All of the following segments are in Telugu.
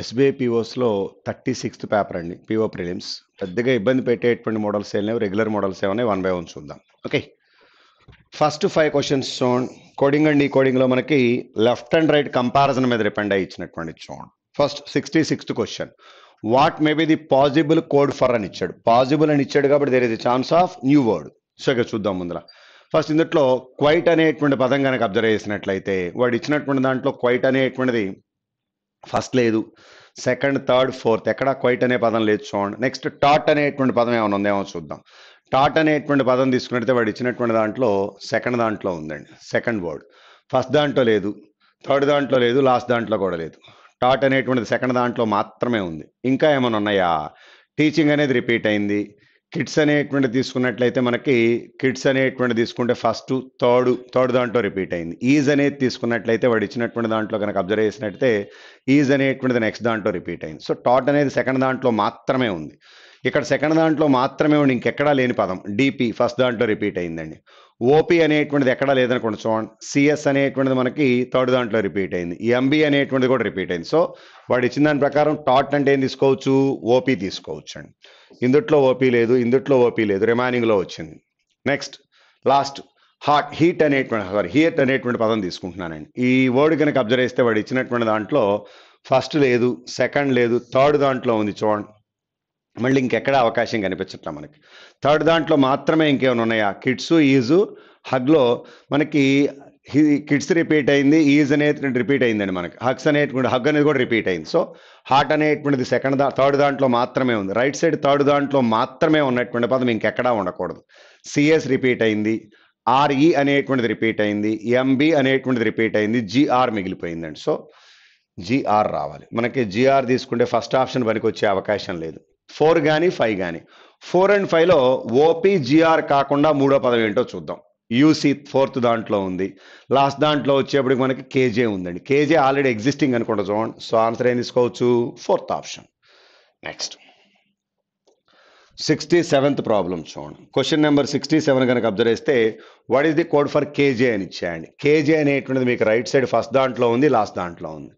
ఎస్బీఐ పిఓస్లో థర్టీ సిక్స్త్ పేపర్ అండి పిఓ ప్రిలిమ్స్ పెద్దగా ఇబ్బంది పెట్టేటువంటి మోడల్స్ ఏమైనా రెగ్యులర్ మోడల్స్ ఏమైనా వన్ బై వన్ చూద్దాం ఓకే ఫస్ట్ ఫైవ్ క్వశ్చన్స్ చూడండి కోడింగ్ అండ్ ఈ కోడింగ్లో మనకి లెఫ్ట్ అండ్ రైట్ కంపారిజన్ మీద డిపెండ్ అయ్యి ఇచ్చినటువంటి చూడండి first sixty sixth question what may be the possible code for అని ఇచ్చాడు పాజిబుల్ అని ఇచ్చాడు కాబట్టి there is the chance of new word so ఇక చూద్దాం ముందర ఫస్ట్ ఇందులో క్వైట్ అనేటువంటి పదం కనుక అబ్జర్వ్ చేసినట్లయితే వాడు ఇచ్చినటువంటి దాంట్లో క్వైట్ అనేటువంటిది ఫస్ట్ లేదు సెకండ్ థర్డ్ ఫోర్త్ ఎక్కడ క్వైట్ అనే పదం లేదు చూడండి నెక్స్ట్ టాట్ అనేటువంటి పదం ఏమైనా ఉందేమో చూద్దాం టాట్ అనేటువంటి పదం తీసుకున్నట్టే వాడు ఇచ్చినటువంటి దాంట్లో సెకండ్ దాంట్లో ఉందండి సెకండ్ వర్డ్ ఫస్ట్ దాంట్లో లేదు థర్డ్ దాంట్లో లేదు లాస్ట్ దాంట్లో కూడా లేదు టాట్ అనేటువంటిది సెకండ్ దాంట్లో మాత్రమే ఉంది ఇంకా ఏమైనా ఉన్నాయా టీచింగ్ అనేది రిపీట్ అయింది కిడ్స్ అనేటువంటి తీసుకున్నట్లయితే మనకి కిడ్స్ అనేటువంటి తీసుకుంటే ఫస్ట్ థర్డ్ థర్డ్ దాంట్లో రిపీట్ అయింది ఈజ్ అనేది తీసుకున్నట్లయితే వాడు ఇచ్చినటువంటి దాంట్లో కనుక అబ్జర్వ్ చేసినట్లయితే ఈజ్ అనేటువంటిది నెక్స్ట్ దాంట్లో రిపీట్ అయింది సో టాట్ అనేది సెకండ్ దాంట్లో మాత్రమే ఉంది ఇక్కడ సెకండ్ దాంట్లో మాత్రమే ఉండి ఇంకెక్కడా లేని పదం డిపి ఫస్ట్ దాంట్లో రిపీట్ అయిందండి ఓపీ అనేటువంటిది ఎక్కడా లేదనుకోండి చూడండి సిఎస్ అనేటువంటిది మనకి థర్డ్ దాంట్లో రిపీట్ అయింది ఎంబీ అనేటువంటిది కూడా రిపీట్ అయింది సో వాడు ఇచ్చిన దాని ప్రకారం టాట్ అంటే ఏం తీసుకోవచ్చు ఓపీ తీసుకోవచ్చు అండి ఇందుట్లో ఓపీ లేదు ఇందుట్లో ఓపీ లేదు రిమైనింగ్లో వచ్చింది నెక్స్ట్ లాస్ట్ హాట్ హీట్ అనేటువంటి సారీ హీట్ అనేటువంటి పదం తీసుకుంటున్నానండి ఈ వర్డ్ కనుక అబ్జర్వ్ చేస్తే వాడు ఇచ్చినటువంటి దాంట్లో ఫస్ట్ లేదు సెకండ్ లేదు థర్డ్ దాంట్లో ఉంది చూడండి మళ్ళీ ఇంకెక్కడ అవకాశం కనిపించట్లా మనకి థర్డ్ దాంట్లో మాత్రమే ఇంకేమైనా ఉన్నాయా కిడ్స్ ఈజు హగ్లో మనకి కిడ్స్ రిపీట్ అయింది ఈజ్ అనేటువంటి రిపీట్ అయిందండి మనకి హగ్స్ అనేటువంటి హగ్ అనేది కూడా రిపీట్ అయింది సో హార్ట్ అనేటువంటిది సెకండ్ దా థర్డ్ దాంట్లో మాత్రమే ఉంది రైట్ సైడ్ థర్డ్ దాంట్లో మాత్రమే ఉన్నటువంటి పదం ఇంకెక్కడా ఉండకూడదు సిఎస్ రిపీట్ అయింది ఆర్ఈ అనేటువంటిది రిపీట్ అయింది ఎంబి అనేటువంటిది రిపీట్ అయింది జిఆర్ మిగిలిపోయిందండి సో జిఆర్ రావాలి మనకి జిఆర్ తీసుకుంటే ఫస్ట్ ఆప్షన్ పనికి వచ్చే అవకాశం లేదు ఫోర్ కానీ ఫైవ్ కానీ ఫోర్ అండ్ ఫైవ్లో ఓపీజీఆర్ కాకుండా మూడో పదం ఏంటో చూద్దాం యూసీ ఫోర్త్ దాంట్లో ఉంది లాస్ట్ దాంట్లో వచ్చేప్పటికి మనకి కేజే ఉందండి కేజే ఆల్రెడీ ఎగ్జిస్టింగ్ అనుకుంటా చూడండి సో ఆన్సర్ ఏం తీసుకోవచ్చు fourth option next sixty seventh problem చూడండి క్వశ్చన్ నెంబర్ సిక్స్టీ సెవెన్ కనుక అబ్జర్వ్ చేస్తే what is the code for KJ అని ఇచ్చేయండి కేజే అనేటువంటిది మీకు రైట్ సైడ్ ఫస్ట్ దాంట్లో ఉంది లాస్ట్ దాంట్లో ఉంది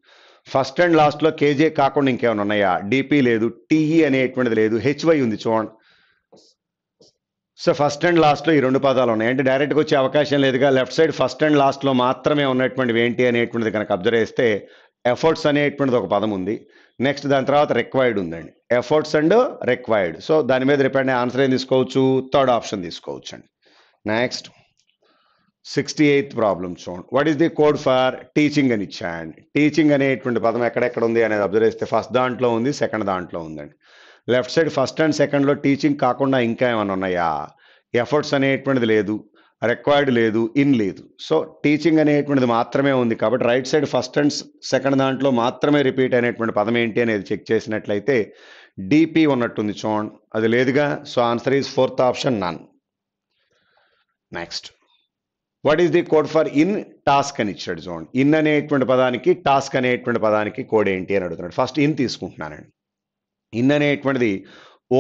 ఫస్ట్ అండ్ లాస్ట్లో కేజే కాకుండా ఇంకేమైనా ఉన్నాయా డిపి లేదు టీఈ e అనేటువంటిది లేదు హెచ్వై ఉంది చూడండి సో ఫస్ట్ అండ్ లాస్ట్లో ఈ రెండు పదాలు ఉన్నాయి అంటే డైరెక్ట్గా వచ్చే అవకాశం లేదుగా లెఫ్ట్ సైడ్ ఫస్ట్ అండ్ లాస్ట్లో మాత్రమే ఉన్నటువంటివి ఏంటి అనేటువంటిది కనుక అబ్జర్వ్ చేస్తే ఎఫర్ట్స్ అనేటువంటిది ఒక పదం ఉంది నెక్స్ట్ దాని తర్వాత రిక్వైర్డ్ ఉందండి ఎఫర్ట్స్ అండ్ రిక్వైర్డ్ సో దాని మీద రిపెండ్ ఆన్సర్ ఏం తీసుకోవచ్చు థర్డ్ ఆప్షన్ తీసుకోవచ్చు అండి నెక్స్ట్ సిక్స్టీ ఎయిత్ ప్రాబ్లమ్ చూడండి what is the code for teaching అని ఇచ్చాయండి టీచింగ్ అనేటువంటి పదం ఎక్కడెక్కడ ఉంది అనేది అబ్జర్వ్ చేస్తే ఫస్ట్ దాంట్లో ఉంది సెకండ్ దాంట్లో ఉందండి లెఫ్ట్ సైడ్ ఫస్ట్ అండ్ సెకండ్లో టీచింగ్ కాకుండా ఇంకా ఏమైనా ఉన్నాయా ఎఫర్ట్స్ అనేటువంటిది లేదు రిక్వైర్డ్ లేదు ఇన్ లేదు సో టీచింగ్ అనేటువంటిది మాత్రమే ఉంది కాబట్టి right side first and second దాంట్లో మాత్రమే రిపీట్ అనేటువంటి పదం ఏంటి అనేది చెక్ చేసినట్లయితే డిపి ఉన్నట్టుంది చూడండి అది లేదుగా so answer is fourth option none next what is the code for in task అని ఇచ్చాడు చూడండి ఇన్ అనేటువంటి పదానికి టాస్క్ అనేటువంటి పదానికి కోడ్ ఏంటి అని అడుగుతున్నాడు ఫస్ట్ ఇన్ తీసుకుంటున్నానండి ఇన్ అనేటువంటిది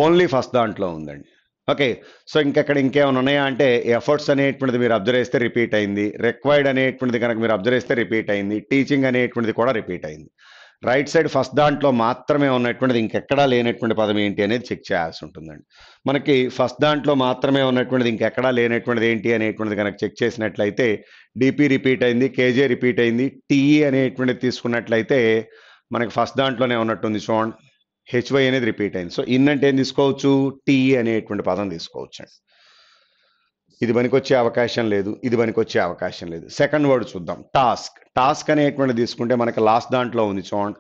ఓన్లీ ఫస్ట్ దాంట్లో ఉందండి ఓకే సో ఇంకెక్కడ ఇంకేమైనా ఉన్నాయా అంటే ఎఫర్ట్స్ అనేటువంటిది మీరు అబ్జర్వ్ చేస్తే రిపీట్ అయింది రిక్వైర్డ్ అనేటువంటిది కనుక మీరు అబ్జర్వ్ చేస్తే రిపీట్ అయింది టీచింగ్ అనేటువంటిది కూడా రిపీట్ అయింది రైట్ సైడ్ ఫస్ట్ దాంట్లో మాత్రమే ఉన్నటువంటిది ఇంకెక్కడా లేనటువంటి పదం ఏంటి అనేది చెక్ చేయాల్సి ఉంటుందండి మనకి ఫస్ట్ దాంట్లో మాత్రమే ఉన్నటువంటిది ఇంకెక్కడా లేనటువంటిది ఏంటి అనేటువంటిది కనుక చెక్ చేసినట్లయితే డిపి రిపీట్ అయింది కేజే రిపీట్ అయింది టీఈ e అనేటువంటిది తీసుకున్నట్లయితే మనకి ఫస్ట్ దాంట్లోనే ఉన్నట్టుంది చూడండి హెచ్వై అనేది రిపీట్ అయింది సో ఇన్ అంటే ఏం తీసుకోవచ్చు టీఈ e అనేటువంటి పదం తీసుకోవచ్చు ఇది పనికొచ్చే అవకాశం లేదు ఇది పనికొచ్చే అవకాశం లేదు సెకండ్ వర్డ్ చూద్దాం టాస్క్ టాస్క్ అనేటువంటి తీసుకుంటే మనకి లాస్ట్ దాంట్లో ఉంది చూడండి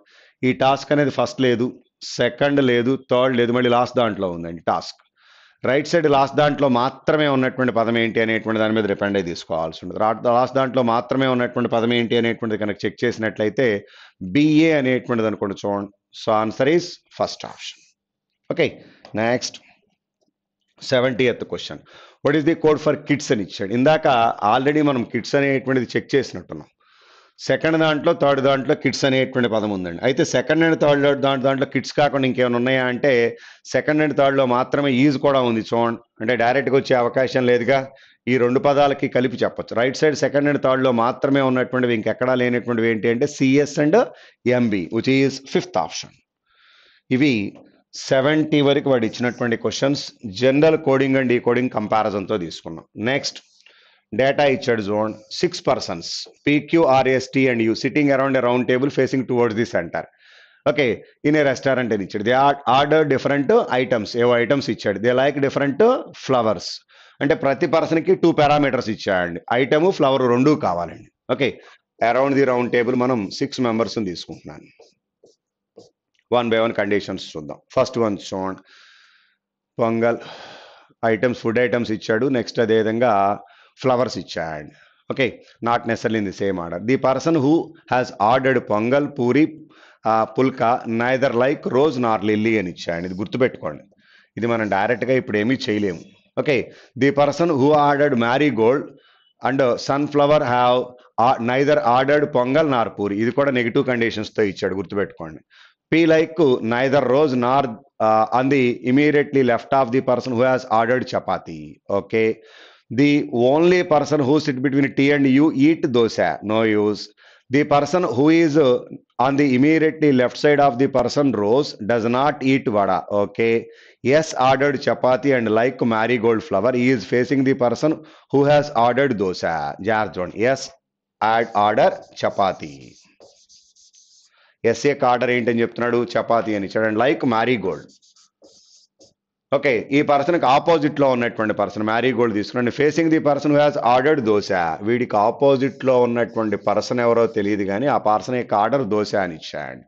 ఈ టాస్క్ అనేది ఫస్ట్ లేదు సెకండ్ లేదు థర్డ్ లేదు మళ్ళీ లాస్ట్ దాంట్లో ఉందండి టాస్క్ రైట్ సైడ్ లాస్ట్ దాంట్లో మాత్రమే ఉన్నటువంటి పదం ఏంటి అనేటువంటి దాని మీద డిపెండ్ అయి తీసుకోవాల్సి ఉంటుంది లాస్ట్ దాంట్లో మాత్రమే ఉన్నటువంటి పదం ఏంటి అనేటువంటిది కనుక చెక్ చేసినట్లయితే బిఏ అనేటువంటిది అనుకోండి చూడండి so answer is first option okay next seventy eighth question what is the code for kids అని ఇచ్చాడు ఇందాక ఆల్రెడీ మనం కిడ్స్ అనేటువంటిది చెక్ చేసినట్టున్నాం సెకండ్ దాంట్లో థర్డ్ దాంట్లో కిడ్స్ అనేటువంటి పదం ఉందండి అయితే సెకండ్ అండ్ థర్డ్ దాంట్లో దాంట్లో కిడ్స్ కాకుండా ఇంకేమైనా ఉన్నాయా అంటే సెకండ్ అండ్ థర్డ్లో మాత్రమే ఈజ్ కూడా ఉంది చూడండి అంటే డైరెక్ట్గా వచ్చే అవకాశం లేదుగా ఈ రెండు పదాలకి కలిపి చెప్పచ్చు రైట్ సైడ్ సెకండ్ అండ్ థర్డ్లో మాత్రమే ఉన్నటువంటివి ఇంకెక్కడా లేనటువంటివి ఏంటి అంటే CS and MB which is fifth option ఇవి సెవెంటీ వరకు వాడు ఇచ్చినటువంటి questions general coding and coding కంపారిజన్తో తీసుకున్నాం నెక్స్ట్ డేటా ఇచ్చాడు జోన్ six persons P Q R S T and U sitting around round table facing towards the centre okay in a restaurant అని ఇచ్చాడు దే ఆర్డర్ డిఫరెంట్ ఐటమ్స్ ఏవో ఐటమ్స్ ఇచ్చాడు దే లైక్ డిఫరెంట్ ఫ్లవర్స్ అంటే ప్రతి పర్సన్కి టూ పారామీటర్స్ ఇచ్చాయండి ఐటమ్ ఫ్లవర్ రెండు కావాలండి okay around the round table మనం సిక్స్ మెంబర్స్ని తీసుకుంటున్నాను వన్ బై వన్ కండిషన్స్ చూద్దాం ఫస్ట్ వన్ చూడండి పొంగల్ ఐటమ్స్ ఫుడ్ ఐటమ్స్ ఇచ్చాడు నెక్స్ట్ అదేవిధంగా ఫ్లవర్స్ ఇచ్చాడు okay not necessarily in the same order the person who has ordered pongal puri pulka neither like rose nor lily అని ఇచ్చాయండి ఇది గుర్తుపెట్టుకోండి ఇది మనం డైరెక్ట్గా ఇప్పుడు ఏమీ చేయలేము okay the person who ordered marigold and sunflower have neither ordered pongal nor puri ఇది కూడా నెగిటివ్ కండిషన్స్తో ఇచ్చాడు గుర్తుపెట్టుకోండి Be like neither rose nor uh, on the immediately left of the person who has ordered chapati. Okay. The only person who sit between T and you eat dosa. No use. The person who is uh, on the immediately left side of the person rose does not eat vada. Okay. Yes, ordered chapati and like marigold flower, he is facing the person who has ordered dosa. Jarjon. Yes, add order chapati. ఎస్ఏకి ఆర్డర్ ఏంటని చెప్తున్నాడు చపాతి అని చూడండి లైక్ మ్యారీగోల్డ్ ఓకే ఈ పర్సన్కి ఆపోజిట్లో ఉన్నటువంటి పర్సన్ మ్యారీగోల్డ్ తీసుకురండి facing the person who has ordered dosa వీడికి ఆపోజిట్లో ఉన్నటువంటి పర్సన్ ఎవరో తెలియదు కానీ ఆ పర్సన్ యొక్క ఆర్డర్ దోశ అని ఇచ్చాయండి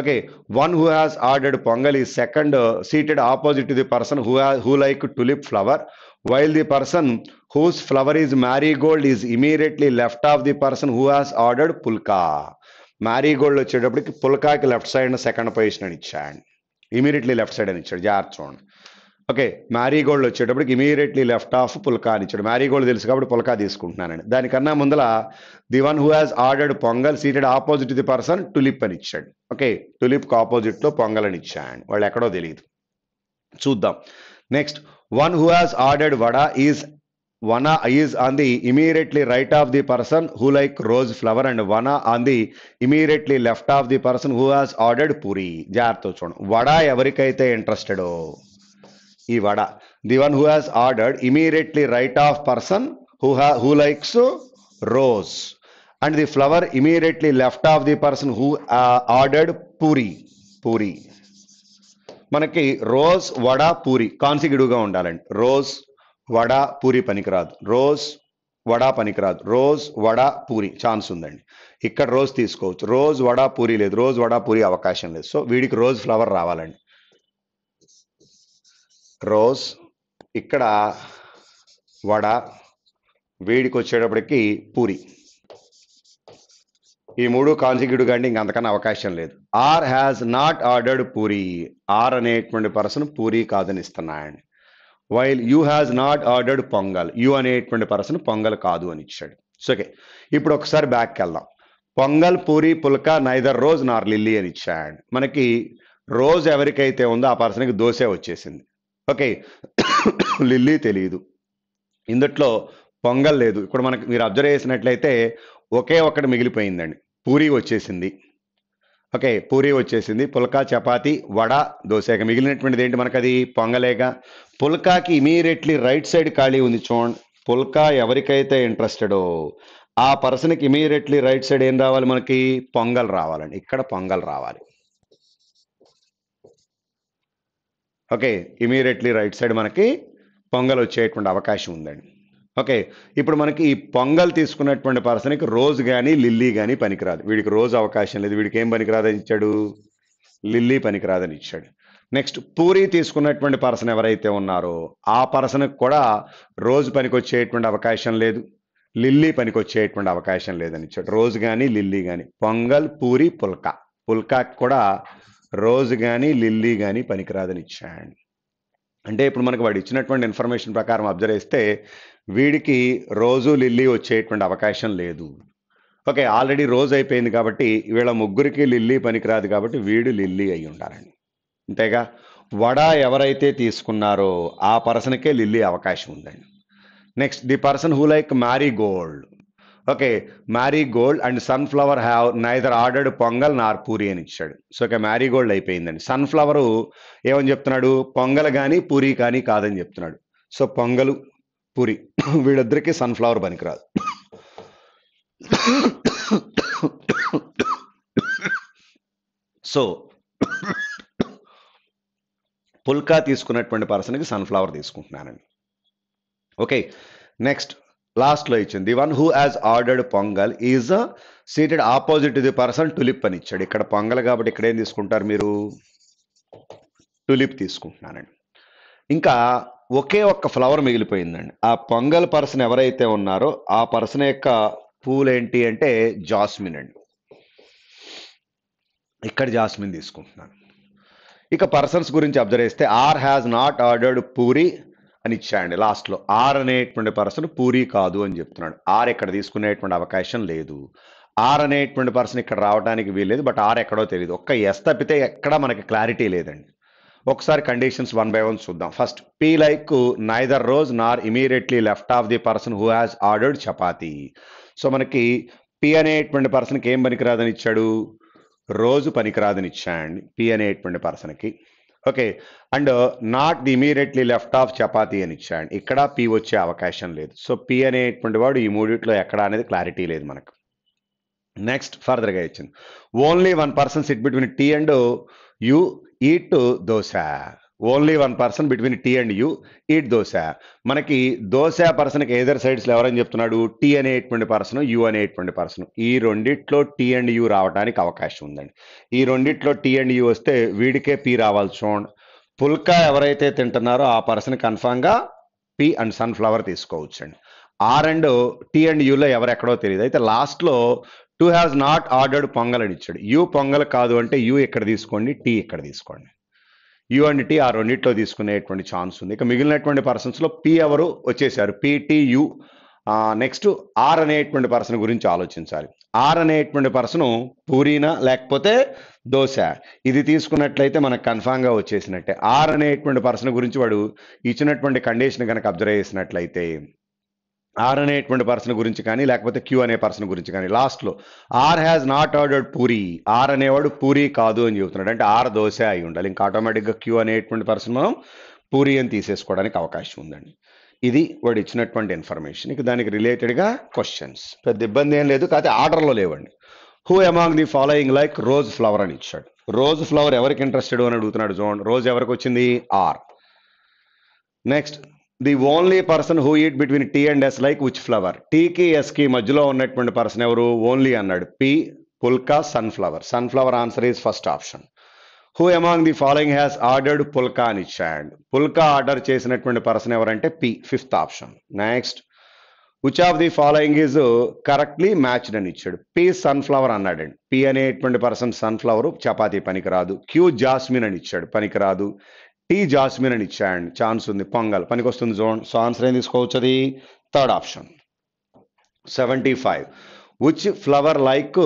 okay one who has ordered pongal ఈ second seated opposite the person who who like tulip flower while the person whose flower is marigold is immediately left of the person who has ordered pulka marigold వచ్చేటప్పటికి పుల్కాకి లెఫ్ట్ సైడ్ సెకండ్ పొజిషన్ అని ఇచ్చాడు ఇమీడియట్లీ లెఫ్ట్ సైడ్ అని ఇచ్చాడు జాగ్రత్త చూడండి ఓకే మ్యారీగోల్డ్ వచ్చేటప్పటికి ఇమీడియట్లీ లెఫ్ట్ ఆఫ్ పుల్కా అని ఇచ్చాడు మ్యారీగోల్డ్ తెలుసు కాబట్టి పుల్కా తీసుకుంటున్నానండి దానికన్నా ముందల the one who has ordered pongal seated opposite the person tulip అని ఇచ్చాడు ఓకే టులిప్కి ఆపోజిట్లో పొంగల్ అని ఇచ్చాడు వాళ్ళు ఎక్కడో తెలియదు చూద్దాం next one who has ordered vada is one is on the immediately right of the person who like rose flower and Vana on the immediately left of the person who has ordered Puri. జాగ్రత్త చూడండి వడ ఎవరికైతే ఇంట్రెస్టెడో ఈ vada the one who has ordered immediately right of person who ha who likes rose and the flower immediately left of the person who ordered puri puri మనకి రోజ్ వడ పూరి కాన్సిగిడుగా ఉండాలండి రోజ్ వడ పూరి పనికిరాదు రోజ్ వడ పనికిరాదు రోజ్ వడ పూరి ఛాన్స్ ఉందండి ఇక్కడ రోజ్ తీసుకోవచ్చు రోజ్ వడ పూరి లేదు రోజు వడ పూరి అవకాశం లేదు సో వీడికి రోజ్ ఫ్లవర్ రావాలండి రోజ్ ఇక్కడ వడ వీడికి వచ్చేటప్పటికి పూరి ఈ మూడు కానీ ఇంక అంతకన్నా అవకాశం లేదు R has not ordered puri R అనేటువంటి పర్సన్ పూరి కాదని ఇస్తున్నాయండి while U has not ordered pongal U అనేటువంటి పర్సన్ పొంగల్ కాదు అని ఇచ్చాడు సోకే ఓకే ఇప్పుడు ఒకసారి బ్యాక్కి వెళ్దాం pongal puri pulka neither rose nor lily అని ఇచ్చాడు మనకి రోజ్ ఎవరికైతే ఉందో ఆ పర్సన్కి దోశ వచ్చేసింది ఓకే లిల్లీ తెలియదు ఇందుట్లో పొంగల్ లేదు ఇప్పుడు మనకు మీరు అబ్జర్వ్ చేసినట్లయితే ఒకే ఒక్కటి మిగిలిపోయిందండి పూరి వచ్చేసింది ఓకే పూరి వచ్చేసింది పుల్కా చపాతి వడ దోశ మిగిలినటువంటిది ఏంటి మనకు అది పొంగలేక పుల్కాకి ఇమీడియట్లీ రైట్ సైడ్ ఖాళీ ఉంది చూడండి పుల్కా ఎవరికైతే ఇంట్రెస్టెడో ఆ పర్సన్కి ఇమీడియట్లీ రైట్ సైడ్ ఏం రావాలి మనకి పొంగల్ రావాలండి ఇక్కడ పొంగల్ రావాలి ఓకే ఇమీడియట్లీ రైట్ సైడ్ మనకి పొంగల్ వచ్చేటువంటి అవకాశం ఉందండి ఓకే ఇప్పుడు మనకి ఈ పొంగల్ తీసుకున్నటువంటి పర్సన్కి రోజు కానీ లిల్లీ కానీ పనికిరాదు వీడికి రోజు అవకాశం లేదు వీడికి ఏం పనికిరాదని ఇచ్చాడు లిల్లీ పనికిరాదని ఇచ్చాడు నెక్స్ట్ పూరి తీసుకున్నటువంటి పర్సన్ ఎవరైతే ఉన్నారో ఆ పర్సన్కి కూడా రోజు పనికొచ్చేటువంటి అవకాశం లేదు లిల్లీ పనికొచ్చేటువంటి అవకాశం లేదని ఇచ్చాడు రోజు కానీ లిల్లీ కానీ పొంగల్ పూరి పుల్కా పుల్కాకి కూడా రోజు కానీ లిల్లీ కానీ పనికిరాదని ఇచ్చాడు అంటే ఇప్పుడు మనకు వాడు ఇచ్చినటువంటి ఇన్ఫర్మేషన్ ప్రకారం అబ్జర్వ్ చేస్తే వీడికి రోజు లిల్లీ వచ్చేటువంటి అవకాశం లేదు ఓకే ఆల్రెడీ రోజు అయిపోయింది కాబట్టి వీళ్ళ ముగ్గురికి లిల్లీ పనికిరాదు కాబట్టి వీడు లిల్లీ అయి ఉండాలని అంతేగా వడ ఎవరైతే తీసుకున్నారో ఆ పర్సన్కే లిల్లీ అవకాశం ఉందండి next the person who like marigold okay marigold and sunflower have neither ordered pongal nor puri అని ఇచ్చాడు సో ఓకే మ్యారీ గోల్డ్ అయిపోయిందండి సన్ఫ్లవరు ఏమని చెప్తున్నాడు పొంగల్ కానీ పూరి కానీ కాదని చెప్తున్నాడు సో పొంగలు పూరి వీళ్ళిద్దరికీ సన్ఫ్లవర్ పనికిరాదు సో పుల్కా తీసుకున్నటువంటి పర్సన్కి సన్ఫ్లవర్ తీసుకుంటున్నానండి ఓకే నెక్స్ట్ లాస్ట్లో ఇచ్చింది the one who has ordered pongal is seated opposite the person tulip అని ఇచ్చాడు ఇక్కడ పొంగల్ కాబట్టి ఇక్కడ ఏం తీసుకుంటారు మీరు టులిప్ తీసుకుంటున్నానండి ఇంకా ఒకే ఒక్క ఫ్లవర్ మిగిలిపోయిందండి ఆ పొంగల్ పర్సన్ ఎవరైతే ఉన్నారో ఆ పర్సన్ యొక్క పూలు ఏంటి అంటే జాస్మిన్ అండి ఇక్కడ జాస్మిన్ తీసుకుంటున్నాను ఇక పర్సన్స్ గురించి అబ్జర్వ్ చేస్తే R has not ordered puri అని ఇచ్చాయండి లాస్ట్లో ఆర్ అనేటువంటి పర్సన్ పూరి కాదు అని చెప్తున్నాడు ఆర్ ఇక్కడ తీసుకునేటువంటి అవకాశం లేదు ఆర్ అనేటువంటి పర్సన్ ఇక్కడ రావడానికి లేదు బట్ ఆర్ ఎక్కడో తెలియదు ఒక్క ఎస్ తప్పితే ఎక్కడా మనకి క్లారిటీ లేదండి ఒకసారి కండిషన్స్ వన్ బై వన్ చూద్దాం first P like neither rose nor immediately left of the person who has ordered chapati so మనకి పి అనేటువంటి పర్సన్కి ఏం పనికిరాదని ఇచ్చాడు రోజు పనికిరాదని ఇచ్చాడు పీ అనేటువంటి పర్సన్కి okay and not the immediately left of chapati అని ఇచ్చాడు ఇక్కడ పి వచ్చే అవకాశం లేదు సో పీ అనేటువంటి వాడు ఈ మూడిట్లో ఎక్కడ అనేది క్లారిటీ లేదు మనకు నెక్స్ట్ ఫర్దర్గా ఇచ్చింది only one person sit between T and U eat dosa only one person between T and U eat dosa మనకి దోశ పర్సన్కి ఏదర్ సైడ్స్లో ఎవరని చెప్తున్నాడు టీ అనేటువంటి పర్సన్ యూ అనేటువంటి పర్సన్ ఈ రెండిట్లో టీ అండ్ యూ రావడానికి అవకాశం ఉందండి ఈ రెండిట్లో టీ అండ్ యూ వస్తే వీడికే పీ రావాలి చూడండి పుల్కా ఎవరైతే తింటున్నారో ఆ పర్సన్ కన్ఫామ్గా పీ అండ్ సన్ఫ్లవర్ తీసుకోవచ్చండి ఆర్ అండ్ టీ అండ్ యూలో ఎవరెక్కడో తెలియదు అయితే లాస్ట్లో two has not ordered pongal అని ఇచ్చాడు యూ పొంగల్ కాదు అంటే యూ ఇక్కడ తీసుకోండి టీ ఇక్కడ తీసుకోండి యూ అండ్ టీ ఆ రెండిట్లో తీసుకునేటువంటి ఛాన్స్ ఉంది ఇక మిగిలినటువంటి పర్సన్స్లో పి ఎవరు వచ్చేసారు యూ నెక్స్ట్ ఆర్ అనేటువంటి పర్సన్ గురించి ఆలోచించాలి ఆర్ అనేటువంటి పర్సన్ పూరీనా లేకపోతే దోశ ఇది తీసుకున్నట్లయితే మనకు కన్ఫామ్గా వచ్చేసినట్టే ఆర్ అనేటువంటి పర్సన్ గురించి వాడు ఇచ్చినటువంటి కండిషన్ కనుక అబ్జర్వ్ చేసినట్లయితే ఆర్ అనేటువంటి పర్సన్ గురించి కానీ లేకపోతే క్యూ అనే పర్సన్ గురించి కానీ లాస్ట్లో R has not ordered puri R అనేవాడు పూరి కాదు అని చెబుతున్నాడు అంటే ఆర్ దోశ అయి ఉండాలి ఇంకా ఆటోమేటిక్గా క్యూ అనేటువంటి పర్సన్ మనం పూరి అని తీసేసుకోవడానికి అవకాశం ఉందండి ఇది వాడు ఇచ్చినటువంటి ఇన్ఫర్మేషన్ ఇక దానికి రిలేటెడ్గా క్వశ్చన్స్ పెద్ద ఇబ్బంది ఏం లేదు కాకపోతే ఆర్డర్లో లేవండి who among the following like rose flower అని ఇచ్చాడు రోజ్ ఫ్లవర్ ఎవరికి ఇంట్రెస్టెడ్ అని అడుగుతున్నాడు జోన్ రోజ్ ఎవరికి వచ్చింది R next the only person who eat between T and S like which flower టీకి ఎస్కి మధ్యలో ఉన్నటువంటి పర్సన్ ఎవరు ఓన్లీ అన్నాడు P pulka sunflower sunflower answer is first option who among the following has ordered pulka అని ఇచ్చాడు పుల్కా ఆర్డర్ చేసినటువంటి పర్సన్ ఎవరంటే P fifth option next which of the following is correctly matched అని ఇచ్చాడు పి సన్ఫ్లవర్ అన్నాడండి పి అనేటువంటి పర్సన్ సన్ఫ్లవర్ చపాతీ పనికిరాదు క్యూ జాస్మిన్ అని ఇచ్చాడు పనికిరాదు టీ జాస్మిన్ అని ఇచ్చాయండి ఛాన్స్ ఉంది పొంగల్ పనికి వస్తుంది జోన్ సో ఆన్సర్ ఏం తీసుకోవచ్చు అది third option seventy five which flower like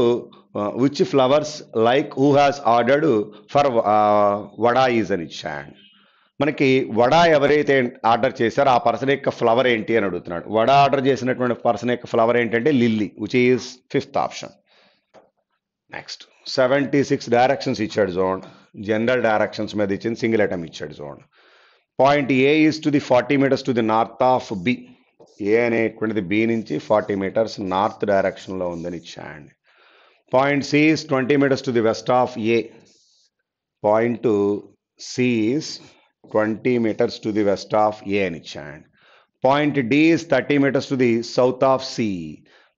which flowers like who has ordered for vada is అని ఇచ్చాయండి మనకి వడ ఎవరైతే ఆర్డర్ చేశారో ఆ పర్సన్ యొక్క ఫ్లవర్ ఏంటి అని అడుగుతున్నాడు వడ ఆర్డర్ చేసినటువంటి పర్సన్ యొక్క ఫ్లవర్ ఏంటంటే lily which is fifth option next seventy six directions ఇచ్చాడు జోన్ జనరల్ డైరెక్షన్స్ మీద ఇచ్చింది సింగిల్ ఐటమ్ ఇచ్చాడు చూడండి point A is to the forty meters to the north of B A అనేటువంటిది బి నుంచి ఫార్టీ మీటర్స్ నార్త్ డైరెక్షన్లో ఉందని ఇచ్చాయండి point C is twenty meters to the west of A point C is twenty meters to the west of A అని ఇచ్చాయండి point D is thirty meters to the south of C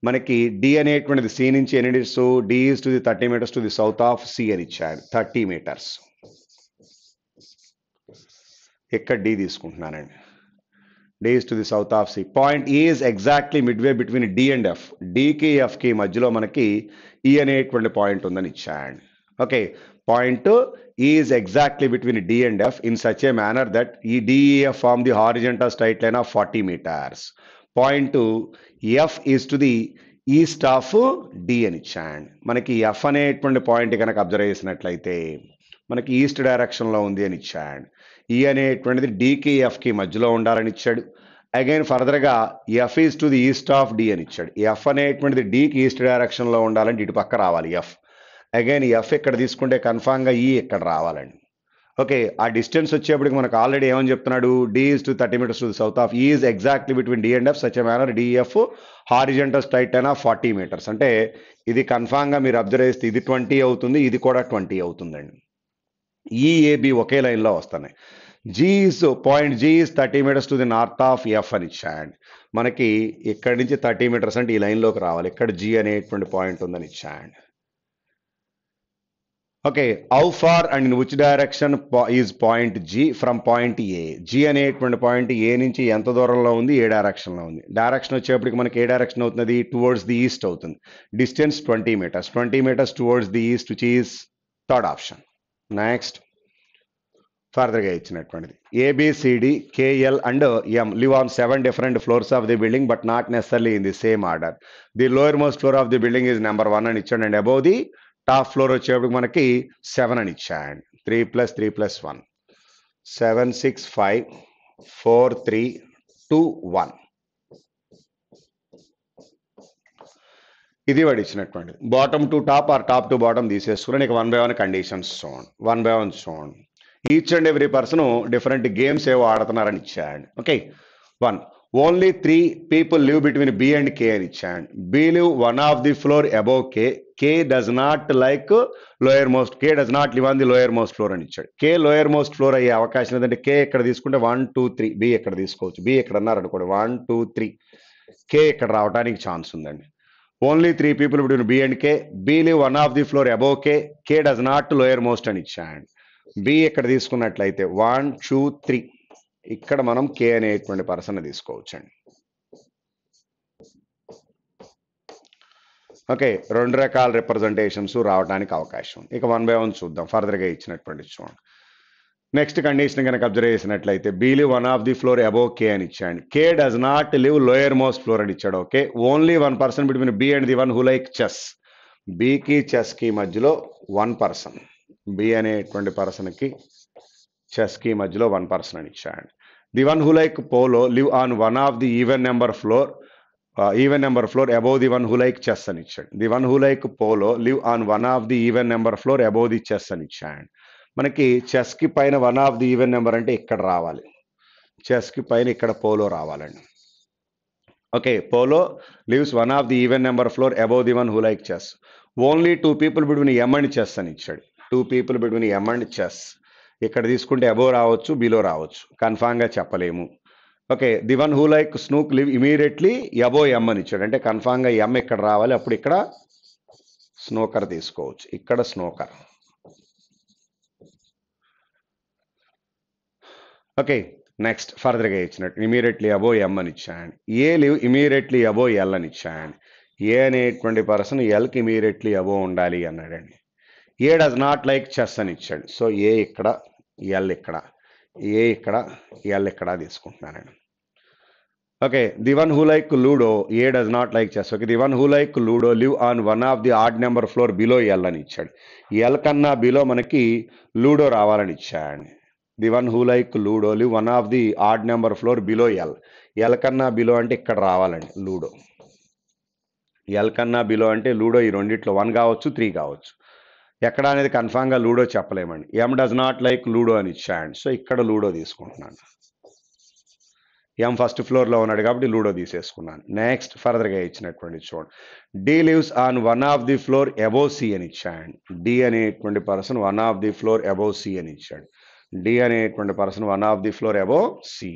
మనకి డి అనేటువంటిది సి నుంచి ఎన్ని this D is to the thirty meters to the south of C అని ఇచ్చారు థర్టీ మీటర్స్ ఎక్కడ డి తీసుకుంటున్నానండి D is to the south of C point is exactly midway between D and F డికి ఎఫ్కి మధ్యలో మనకి ఈ e అనేటువంటి పాయింట్ ఉందని ఇచ్చాడు okay point is exactly between D and F in such a manner that E DEF form the horizontal straight line of forty meters point F is to the east of D అని ఇచ్చాండ్ మనకి ఎఫ్ అనేటువంటి పాయింట్ కనుక అబ్జర్వ్ చేసినట్లయితే మనకి ఈస్ట్ డైరెక్షన్లో ఉంది అని ఇచ్చాడు ఈ e అనేటువంటిది డీకి ఎఫ్కి మధ్యలో ఉండాలని ఇచ్చాడు అగైన్ ఫర్దర్గా F is to the east of D అని ఇచ్చాడు ఎఫ్ అనేటువంటిది డికి ఈస్ట్ డైరెక్షన్లో ఉండాలంటే ఇటు పక్క రావాలి ఎఫ్ అగైన్ ఎఫ్ ఇక్కడ తీసుకుంటే కన్ఫామ్గా ఈ e ఇక్కడ రావాలండి ఓకే ఆ డిస్టెన్స్ వచ్చేప్పటికి మనకు ఆల్రెడీ ఏమని చెప్తున్నాడు D is to thirty meters to south of is exactly between D and F such manner DF horizontal straight అయినా ఫార్టీ మీటర్స్ అంటే ఇది కన్ఫామ్గా మీరు అబ్జర్వ్ చేస్తే ఇది ట్వంటీ అవుతుంది ఇది కూడా ట్వంటీ అవుతుందండి ఈఏబి e, ఒకే లైన్లో వస్తున్నాయి G is point G is thirty meters to the north of F అని ఇచ్చాయండి మనకి ఇక్కడి నుంచి థర్టీ మీటర్స్ అంటే ఈ లైన్లోకి రావాలి ఇక్కడ జీ అనేటువంటి పాయింట్ ఉందని ఇచ్చాయండి okay how far and in which direction is point G from point A G అనేటువంటి పాయింట్ ఏ నుంచి ఎంత దూరంలో ఉంది ఏ డైరెక్షన్లో ఉంది డైరెక్షన్ వచ్చేప్పటికి మనకి ఏ డైరెక్షన్ అవుతుంది టువర్డ్స్ ది ఈస్ట్ అవుతుంది distance twenty meters twenty meters towards the east which is third option next ఫర్దర్గా ఇచ్చినటువంటిది ABCD KL and M live on seven different floors of the building but not necessarily in the same order the lowermost floor of the building is number one అని ఇచ్చాడు and above the top floor వచ్చేటప్పుడు మనకి సెవెన్ అని ఇచ్చాయండి three plus three plus one seven six five four three two one ఇది వాడు ఇచ్చినటువంటి bottom to top or top to bottom తీసేసుకుని నీకు వన్ బై వన్ కండిషన్స్ చూడండి వన్ బై వన్ చూడండి each and every person different games ఏవో ఆడుతున్నారని ఇచ్చాయండి okay one only three people live between B and K అని ఇచ్చాయండి B live one of the floor above K K does not like lowermost K does not live on the lowermost floor అని ఇచ్చాడు కే లోయర్ మోస్ట్ ఫ్లోర్ అయ్యే అవకాశం ఏంటంటే కే ఇక్కడ తీసుకుంటే వన్ టూ త్రీ బి ఇక్కడ తీసుకోవచ్చు బి ఇక్కడ అన్నారు అనుకోండి వన్ టూ త్రీ కే ఇక్కడ రావడానికి ఛాన్స్ ఉందండి only three people between B and K B live one of the floor above K K does not lowermost అని ఇచ్చాయండి బి ఇక్కడ తీసుకున్నట్లయితే వన్ టూ త్రీ ఇక్కడ మనం కే అనేటువంటి పర్సన్ తీసుకోవచ్చండి ఓకే రెండు రకాల రిప్రజెంటేషన్స్ రావడానికి అవకాశం ఉంది ఇక వన్ బై వన్ చూద్దాం ఫర్దర్గా ఇచ్చినటువంటి చూడండి నెక్స్ట్ కండిషన్ కనుక అబ్జర్వ్ చేసినట్లయితే బీలు one of the floor above K అని ఇచ్చాడు K does not live lowermost floor అని ఇచ్చాడు okay only one person between B and the one who like chess బీకి చెస్కి మధ్యలో వన్ పర్సన్ బి అనేటువంటి పర్సన్కి చెస్కి మధ్యలో వన్ పర్సన్ అని ఇచ్చాడు the one who like polo live on one of the even number floor even number floor above the one who like chess అని ఇచ్చాడు the one who like polo live on one of the even number floor above the chess అని ఇచ్చాడు మనకి చెస్కి పైన one of the even number అంటే ఇక్కడ రావాలి చెస్ కి పైన ఇక్కడ పోలో రావాలండి okay polo lives one of the even number floor above the one who like chess only two people between M and chess అని ఇచ్చాడు two people between M and chess ఇక్కడ తీసుకుంటే అబో రావచ్చు బిలో రావచ్చు కన్ఫామ్గా చెప్పలేము okay the one who like snooker live immediately above M అని ఇచ్చాడు అంటే కన్ఫామ్గా ఎమ్ ఇక్కడ రావాలి అప్పుడు ఇక్కడ స్నోకర్ తీసుకోవచ్చు ఇక్కడ స్నోకర్ ఓకే నెక్స్ట్ ఫర్దర్గా ఇచ్చినట్టు ఇమీడియట్లీ అబో ఎమ్ అని ఇచ్చాయండి A live immediately above L అని ఇచ్చాయండి ఏ అనేటువంటి పర్సన్ ఎల్కి ఇమీడియట్లీ అబో ఉండాలి అన్నాడండి A does not like chess అని ఇచ్చాడు సో ఏ ఇక్కడ ఎల్ ఇక్కడ ఏ ఇక్కడ ఎల్ ఇక్కడ తీసుకుంటున్నాను okay the one who like ludo A does not like chess okay the one who like ludo live on one of the odd number floor below L అని ఇచ్చాడు ఎల్ e కన్నా బిలో మనకి లూడో రావాలని ఇచ్చాడు the one who like ludo live one of the odd number floor below L L కన్నా బిలో అంటే ఇక్కడ రావాలండి లూడో ఎల్ e కన్నా బిలో అంటే లూడో ఈ రెండిట్లో వన్ కావచ్చు త్రీ కావచ్చు ఎక్కడ అనేది కన్ఫామ్గా లూడో చెప్పలేమండి M does not like ludo అని ఇచ్చాయండి సో ఇక్కడ లూడో తీసుకుంటున్నాను ఎం ఫస్ట్ ఫ్లోర్లో ఉన్నాడు కాబట్టి లూడో తీసేసుకున్నాను నెక్స్ట్ ఫర్దర్గా ఇచ్చినటువంటి చూడండి D lives on one of the floor above C అని ఇచ్చాయండి డి అనేటువంటి person one of the floor above C అని ఇచ్చాడు డి అనేటువంటి person one of the floor above C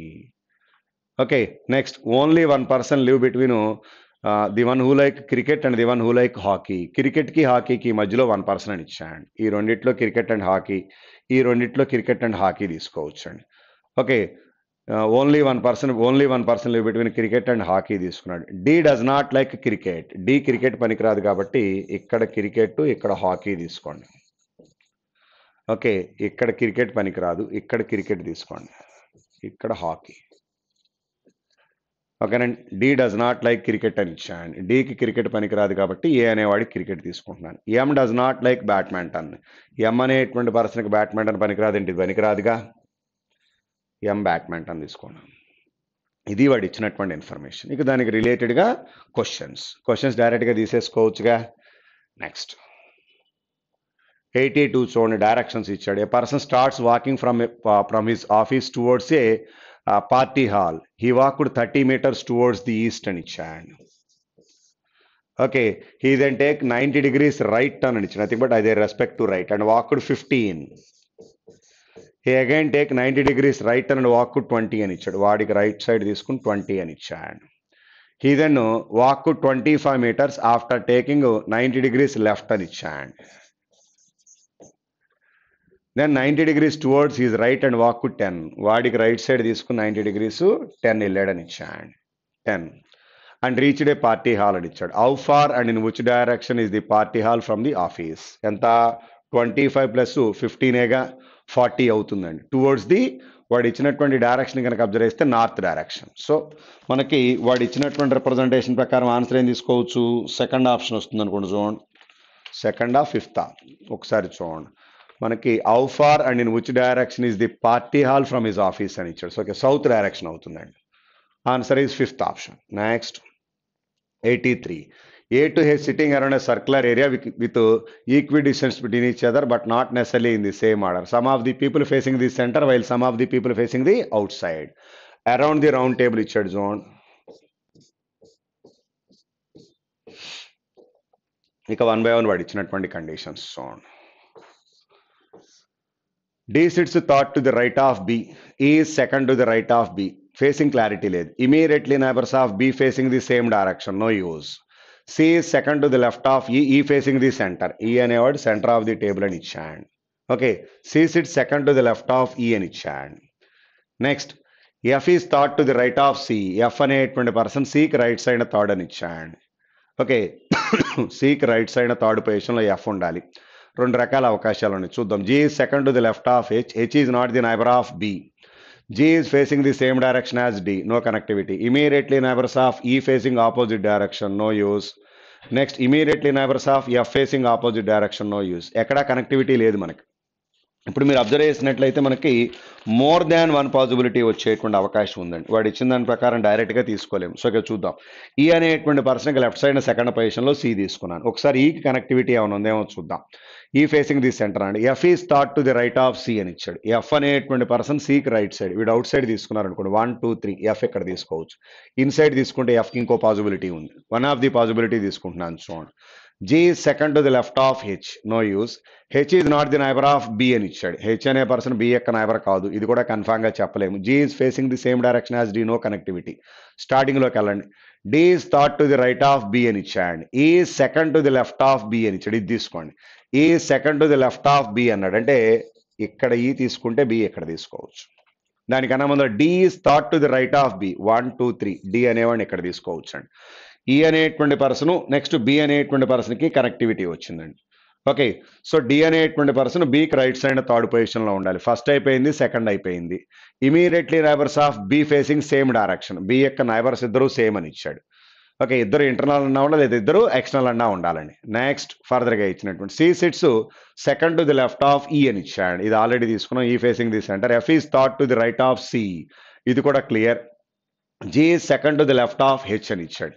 okay next only one person live between the one who like cricket and the one who like hockey క్రికెట్కి హాకీకి మధ్యలో వన్ పర్సన్ అని ఇచ్చాయండి ఈ రెండిట్లో క్రికెట్ అండ్ హాకీ ఈ రెండిట్లో క్రికెట్ అండ్ హాకీ తీసుకోవచ్చండి okay only one person only one person live between cricket and hockey తీసుకున్నాడు D does not like cricket D cricket పనికిరాదు కాబట్టి ఇక్కడ క్రికెట్ ఇక్కడ హాకీ తీసుకోండి ఓకే ఇక్కడ క్రికెట్ పనికిరాదు ఇక్కడ క్రికెట్ తీసుకోండి ఇక్కడ హాకీ ఓకేనండి D does not like cricket అని ఇచ్చాను డీకి క్రికెట్ పనికిరాదు కాబట్టి ఏ అనేవాడికి క్రికెట్ తీసుకుంటున్నాను M does not like badminton M అనేటువంటి పర్సన్కి బ్యాడ్మింటన్ పనికిరాదు ఏంటి పనికిరాదుగా ఎం బ్యాడ్మింటన్ తీసుకున్నాను ఇది వాడు ఇచ్చినటువంటి ఇన్ఫర్మేషన్ ఇక దానికి రిలేటెడ్గా క్వశ్చన్స్ క్వశ్చన్స్ డైరెక్ట్గా తీసేసుకోవచ్చుగా నెక్స్ట్ ఎయిటీ టూ చూడండి డైరెక్షన్స్ ఇచ్చాడు a person starts walking from from his office towards a a party hall he walked thirty metres towards the east అని ఇచ్చాడు okay he then take ninety degrees right turn అని ఇచ్చాడు nothing but I they respect to right and walked fifteen he again take ninety degrees right turn and walk twenty అని ఇచ్చాడు వాడికి రైట్ సైడ్ తీసుకుని ట్వంటీ అని ఇచ్చాడు he then walk twenty five metres after taking ninety degrees left అని ఇచ్చాడు then ninety degrees towards is right and walk ten వాడికి రైట్ సైడ్ తీసుకుని నైంటీ డిగ్రీస్ టెన్ వెళ్ళాడని ఇచ్చాడు ten and reach the party hall అని ఇచ్చాడు how far and in which direction is the party hall from the office ఎంత ట్వంటీ ఫైవ్ ప్లస్ ఫిఫ్టీనేగా ఫార్టీ అవుతుందండి టువర్డ్స్ ది వాడు ఇచ్చినటువంటి డైరెక్షన్ కనుక అబ్జర్వ్ చేస్తే నార్త్ డైరెక్షన్ సో మనకి వాడు ఇచ్చినటువంటి రిప్రజెంటేషన్ ప్రకారం ఆన్సర్ ఏం తీసుకోవచ్చు సెకండ్ ఆప్షన్ వస్తుంది అనుకోండి చూడండి సెకండా ఫిఫ్తా ఒకసారి చూడండి మనకి how far and in which direction is the party hall from his office అని ఇచ్చాడు సో ఓకే సౌత్ డైరెక్షన్ అవుతుందండి answer is fifth option next eighty three A to H sitting around a circular area with equidistance between each other but not necessarily in the same order some of the people facing the centre while some of the people facing the outside around the round table ఇచ్చాడు జోన్ ఇక వన్ బై వన్ వాడు ఇచ్చినటువంటి కండిషన్స్ చూడండి d sits thought to the right of b a is second to the right of b facing clarity లేదు immediately neighbours of B facing the same direction no use C second to the left of E E facing the centre ఈ అనేవాడు సెంటర్ ఆఫ్ ది టేబుల్ అని ఇచ్చాడు okay C sit second to the left of E అని ఇచ్చాడు నెక్స్ట్ ఎఫ్ ఈస్ థాట్ to the right of C F అనేటువంటి పర్సన్ సికి రైట్ సైడ్ థర్డ్ అని ఇచ్చాడు ఓకే సికి రైట్ సైడ్ థర్డ్ పొజిషన్లో ఎఫ్ ఉండాలి రెండు రకాల అవకాశాలు ఉన్నాయి చూద్దాం G is second to the left of H H is not the neighbour of B G is facing the same direction as D no connectivity immediately neighbours of E facing opposite direction no use next immediately neighbours of F facing opposite direction no use ఎక్కడా కనెక్టివిటీ లేదు మనకి ఇప్పుడు మీరు అబ్జర్వ్ చేసినట్లయితే మనకి మోర్ దాన్ వన్ పాసిబిలిటీ వచ్చేటువంటి అవకాశం ఉందండి వాడు ఇచ్చిన దాని ప్రకారం డైరెక్ట్గా తీసుకోలేము సో ఇక చూద్దాం ఈ e అనేటువంటి పర్సన్కి లెఫ్ట్ సైడ్ సెకండ్ పొజిషన్లో సి తీసుకున్నాను ఒకసారి ఈకి e కనెక్టివిటీ ఏమైనా ఉందేమో చూద్దాం ఈ ఫేసింగ్ ది సెంటర్ అండి ఎఫ్ ఈస్ థాట్ to the right of C అని ఇచ్చాడు ఎఫ్ అనేటువంటి పర్సన్ సికి రైట్ సైడ్ వీడు అవుట్ సైడ్ తీసుకున్నారనుకోండి వన్ టూ త్రీ ఎఫ్ ఇక్కడ తీసుకోవచ్చు ఇన్సైడ్ తీసుకుంటే ఎఫ్ ఇంకో పాజిబిలిటీ ఉంది వన్ ఆఫ్ ది పాజిబిలిటీ తీసుకుంటున్నాను చూడండి G second to the left of H no use H is not the neighbour of B అని ఇచ్చాడు హెచ్ అనే పర్సన్ బి యొక్క నైబర్ కాదు ఇది కూడా కన్ఫామ్గా చెప్పలేము G is facing the same direction as D no connectivity స్టార్టింగ్లోకి వెళ్ళండి డి థాట్ to the right of B అని ఇచ్చాడు A second to the left of B అని ఇచ్చాడు ఇది తీసుకోండి A second to the left of B అన్నాడు అంటే ఇక్కడ ఈ తీసుకుంటే బి ఇక్కడ తీసుకోవచ్చు దానికన్నా ముందు డి ఈజ్ థాట్ to the right of B one two three D అనేవాడిని ఇక్కడ తీసుకోవచ్చు అండి ఈ అనేటువంటి పర్సన్ నెక్స్ట్ బి అనేటువంటి పర్సన్కి కనెక్టివిటీ వచ్చిందండి ఓకే సో డి అనేటువంటి పర్సన్ బీకి రైట్ సైడ్ థర్డ్ పొజిషన్లో ఉండాలి ఫస్ట్ అయిపోయింది సెకండ్ అయిపోయింది immediately neighbours of B facing same direction B యొక్క నైబర్స్ ఇద్దరు సేమ్ అని ఇచ్చాడు ఓకే ఇద్దరు ఇంటర్నల్ అన్నా ఉండాలి లేదా ఇద్దరు ఎక్స్టర్నల్ అన్నా ఉండాలండి నెక్స్ట్ ఫర్దర్గా ఇచ్చినటువంటి C sits second to the left of E అని ఇచ్చాడు ఇది ఆల్రెడీ తీసుకున్నాం E facing the centre F is థాట్ to the right of C ఇది కూడా clear G second to the left of H అని ఇచ్చాడు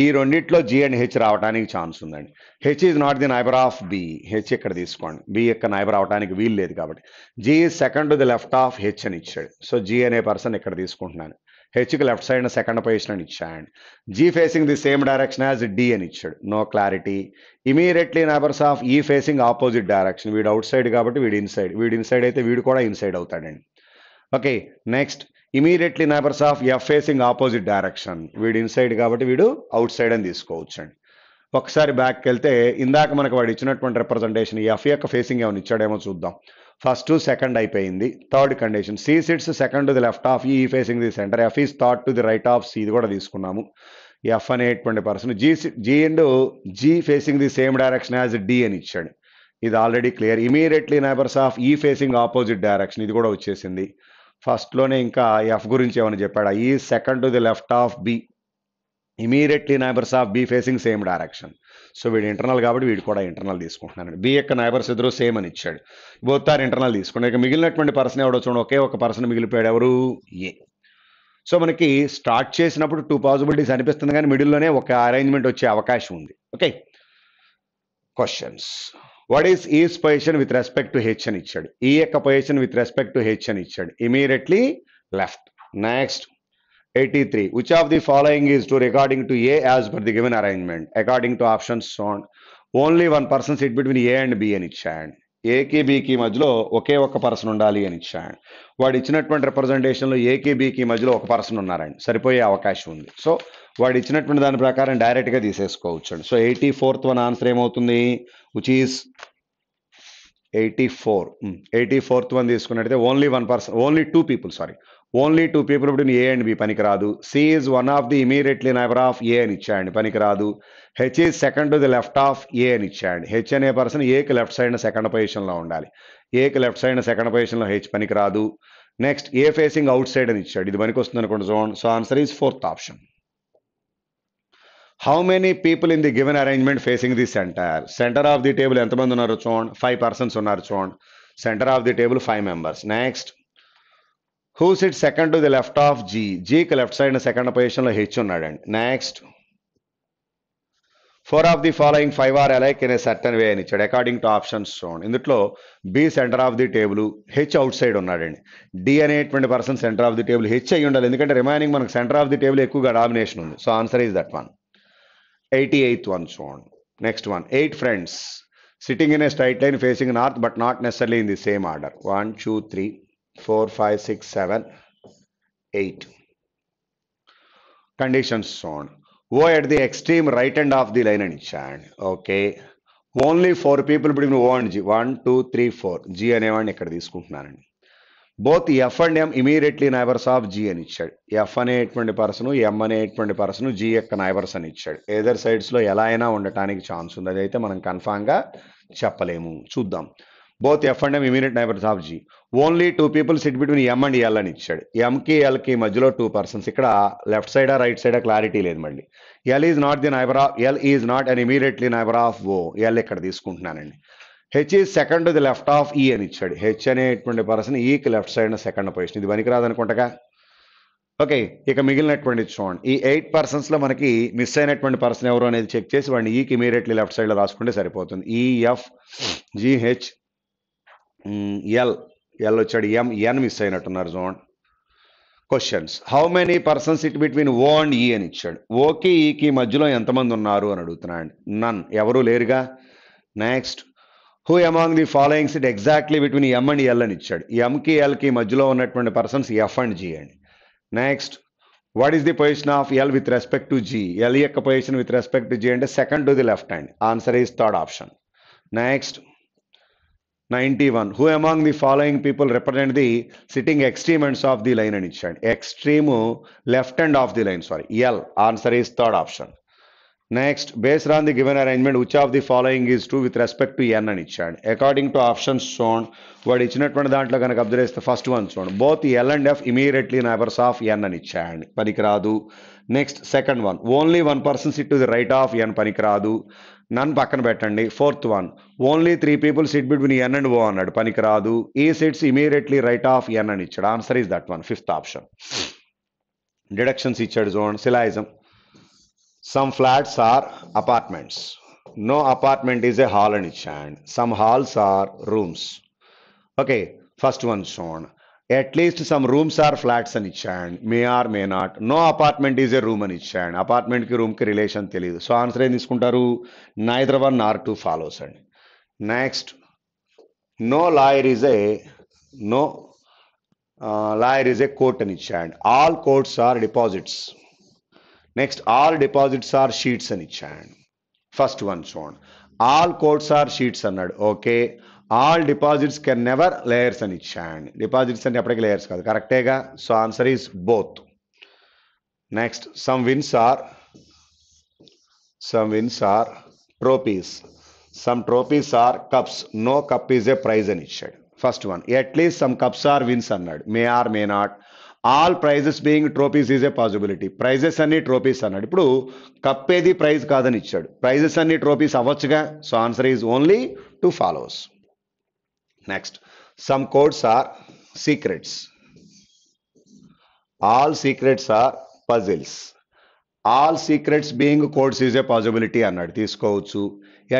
ఈ రెండింటిలో జి అండ్ హెచ్ రావడానికి ఛాన్స్ ఉందండి H is not the neighbour of B H ఇక్కడ తీసుకోండి బి యొక్క నైబర్ అవడానికి వీలు లేదు కాబట్టి G is second to the left of H అని ఇచ్చాడు సో జి అనే పర్సన్ ఇక్కడ తీసుకుంటున్నాను హెచ్కి లెఫ్ట్ సైడ్ సెకండ్ పొజిషన్ అని ఇచ్చాడు G facing the same direction as D అని ఇచ్చాడు no clarity immediately neighbours of E facing opposite direction వీడు అవుట్ సైడ్ కాబట్టి వీడు ఇన్సైడ్ వీడు ఇన్సైడ్ అయితే వీడు కూడా ఇన్సైడ్ అవుతాడండి okay next immediately neighbours of F facing opposite direction వీడు ఇన్సైడ్ కాబట్టి వీడు అవుట్ సైడ్ అని తీసుకోవచ్చు అండి ఒకసారి బ్యాక్ వెళ్తే ఇందాక మనకు వాడు ఇచ్చినటువంటి రిప్రజెంటేషన్ ఎఫ్ యొక్క ఫేసింగ్ ఏమైనా ఇచ్చాడేమో చూద్దాం ఫస్ట్ సెకండ్ అయిపోయింది third condition C sits second the left of E facing the centre F is third to the right of C ఇది కూడా తీసుకున్నాము ఎఫ్ అనేటువంటి person G G and G facing the same direction as D అని ఇచ్చాడు ఇది already clear immediately neighbours of E facing opposite direction ఇది కూడా వచ్చేసింది ఫస్ట్లోనే ఇంకా ఎఫ్ గురించి ఏమైనా చెప్పాడు E second to the left of B immediately neighbours of B facing same direction so వీడు ఇంటర్నల్ కాబట్టి వీడు కూడా ఇంటర్నల్ తీసుకుంటున్నాను బి యొక్క నైబర్స్ ఇద్దరు సేమ్ అని ఇచ్చాడు పోతారు ఇంటర్నల్ తీసుకున్నాడు ఇక మిగిలినటువంటి పర్సన్ ఎవడో చూడండి ఒకే ఒక పర్సన్ మిగిలిపోయాడు ఎవరు ఏ సో మనకి స్టార్ట్ చేసినప్పుడు టూ పాసిబిలిటీస్ అనిపిస్తుంది కానీ మిడిల్లోనే ఒక అరేంజ్మెంట్ వచ్చే అవకాశం ఉంది okay questions What is E's position with respect to H and each E a position with respect to H and each Immediately left. Next. 83. Which of the following is true regarding to A as per the given arrangement? According to option shown. Only one person sit between A and B and each hand. ఏకి బీకి మధ్యలో ఒకే ఒక పర్సన్ ఉండాలి అని ఇచ్చాడు వాడు ఇచ్చినటువంటి రిప్రజెంటేషన్లో ఏకి బీకి మధ్యలో ఒక పర్సన్ ఉన్నారండి సరిపోయే అవకాశం ఉంది సో వాడు ఇచ్చినటువంటి దాని ప్రకారం డైరెక్ట్గా తీసేసుకోవచ్చు అండి so eighty fourth one answer ఏమవుతుంది which is eighty four eighty fourth one తీసుకున్నట్టయితే only one person only two people sorry only two people between A and B పనికిరాదు C is one of the immediately neighbour of A అని ఇచ్చాయండి పనికిరాదు H is second to the left of A అని ఇచ్చాయండి హెచ్ అనే పర్సన్ ఏకి లెఫ్ట్ సైడ్ సెకండ్ పొజిషన్లో ఉండాలి ఏకి లెఫ్ట్ సైడ్ సెకండ్ పొజిషన్లో హెచ్ పనికిరాదు next A facing outside అని ఇచ్చాడు ఇది మనకి వస్తుంది అనుకోండి జోన్ so answer is fourth option how many people in the given arrangement facing the centre centre of the table ఎంతమంది ఉన్నారు చూడండి ఫైవ్ పర్సన్స్ ఉన్నారు చూడండి centre of the table five members next who sit second to the left of G జీకి లెఫ్ట్ సైడ్ సెకండ్ పొజిషన్లో హెచ్ ఉన్నాడండి next four of the following five are alike in a certain way అని ఇచ్చాడు అకార్డింగ్ టు ఆప్షన్స్ చూడండి ఇందులో B centre of the table H outside ఉన్నాడండి డి అనేటువంటి person centre of the table H అయ్యి ఉండాలి ఎందుకంటే రిమైనింగ్ మనకు సెంటర్ ఆఫ్ ది టేబుల్ ఎక్కువగా డామినేషన్ ఉంది so answer is that one eighty eighth one చూడండి next one eight friends sitting in a straight line facing north but not necessarily in the same order one two three four five six seven eight conditions చూడండి O at the extreme right and of the line అని ఇచ్చాండి ఓకే ఓన్లీ ఫోర్ పీపుల్ ఇప్పుడు O and G one two three four G అనేవాడిని ఇక్కడ తీసుకుంటున్నానండి both F and M immediately neighbours of G అని ఇచ్చాడు ఎఫ్ అనేటువంటి పర్సన్ ఎం అనేటువంటి పర్సన్ జి యొక్క నైబర్స్ అని ఇచ్చాడు ఏదర్ సైడ్స్లో ఎలా అయినా ఉండటానికి ఛాన్స్ ఉంది అదైతే మనం కన్ఫామ్గా చెప్పలేము చూద్దాం both F and M immediate neighbours of G only two people sit between M and L అని ఇచ్చాడు ఎంకి ఎల్కి మధ్యలో టూ పర్సన్స్ ఇక్కడ లెఫ్ట్ సైడా రైట్ సైడా క్లారిటీ లేదు మళ్ళీ L is not the neighbour of L is not an immediately neighbour of O L ఇక్కడ తీసుకుంటున్నానండి H is second the left of E అని ఇచ్చాడు హెచ్ అనేటువంటి పర్సన్ ఈకి లెఫ్ట్ సైడ్ సెకండ్ పొజిషన్ ఇది పనికిరాదు అనుకుంటగా ఓకే ఇక మిగిలినటువంటి చూడండి ఈ ఎయిట్ పర్సన్స్లో మనకి మిస్ అయినటువంటి పర్సన్ ఎవరు అనేది చెక్ చేసి వాడిని ఈకి ఇమీడియట్లీ లెఫ్ట్ సైడ్లో రాసుకుంటే సరిపోతుంది E F e, G H L L వచ్చాడు ఎం ఎన్ మిస్ అయినట్టున్నారు జోన్ questions how many persons it between O and E అని ఇచ్చాడు ఓకి ఈకి e మధ్యలో ఎంతమంది ఉన్నారు అని అడుగుతున్నాడు నన్ ఎవరు లేరుగా next who among the followings it exactly between M and L అని ఇచ్చాడు ఎంకి ఎల్కి మధ్యలో ఉన్నటువంటి పర్సన్స్ ఎఫ్ అండ్ జీ అండి next what is the position of L with respect to G L యొక్క position with respect to G అంటే second to the left hand answer is third option next 91 who among the following people represent the sitting extreme ends of the line and ఇచ్చాడు extreme left end of the line sorry L answer is third option next based on the given arrangement which of the following is true with respect to n అని ఇచ్చాడు according to options shown వాడు ఇచ్చినటువంటి దాంట్లో కనుక observe the First one shown. both L and F immediately neighbors of n అని ఇచ్చాడు పనికిరాదు next second one only one person sit to the right of n పనికిరాదు నన్ పక్కన పెట్టండి fourth one only three people sit between N and O అన్నాడు పనికి రాదు E sits immediately right of N అని ఇచ్చాడు answer is that one fifth option deductions ఇచ్చాడు zone syllogism some flats are apartments no apartment is a hall అని ఇచ్చాడు some halls are rooms okay first one చూడండి at least some rooms are flats అని ఇచ్చాడు may or may not no apartment is a room అని ఇచ్చాడు అపార్ట్మెంట్కి రూమ్కి రిలేషన్ తెలియదు సో ఆన్సర్ ఏం తీసుకుంటారు neither one or two follows అండి next no lawyer is a no lawyer is a court అని ఇచ్చాడు all courts are deposits next all deposits are sheets అని ఇచ్చాడు ఫస్ట్ వన్ చూడండి ఆల్ కోర్ట్స్ ఆర్ షీట్స్ అన్నాడు okay all deposits can never layers అని ఇచ్చాయండి డిపాజిట్స్ అంటే ఎప్పటికీ లేయర్స్ కాదు కరెక్టేగా so answer is both next some wins are some wins are trophies some trophies are cups no cup is a prize అని ఇచ్చాడు first one at least some cups are wins అన్నాడు may or may not all prizes being trophies is a possibility prizes అన్ని ట్రోపీస్ అన్నాడు ఇప్పుడు కప్ ఏది ప్రైజ్ కాదని ఇచ్చాడు ప్రైజెస్ అన్ని ట్రోపీస్ అవ్వచ్చుగా so answer is only two follows next some codes are secrets all secrets are puzzles all secrets being codes is a possibility అన్నాడు తీసుకోవచ్చు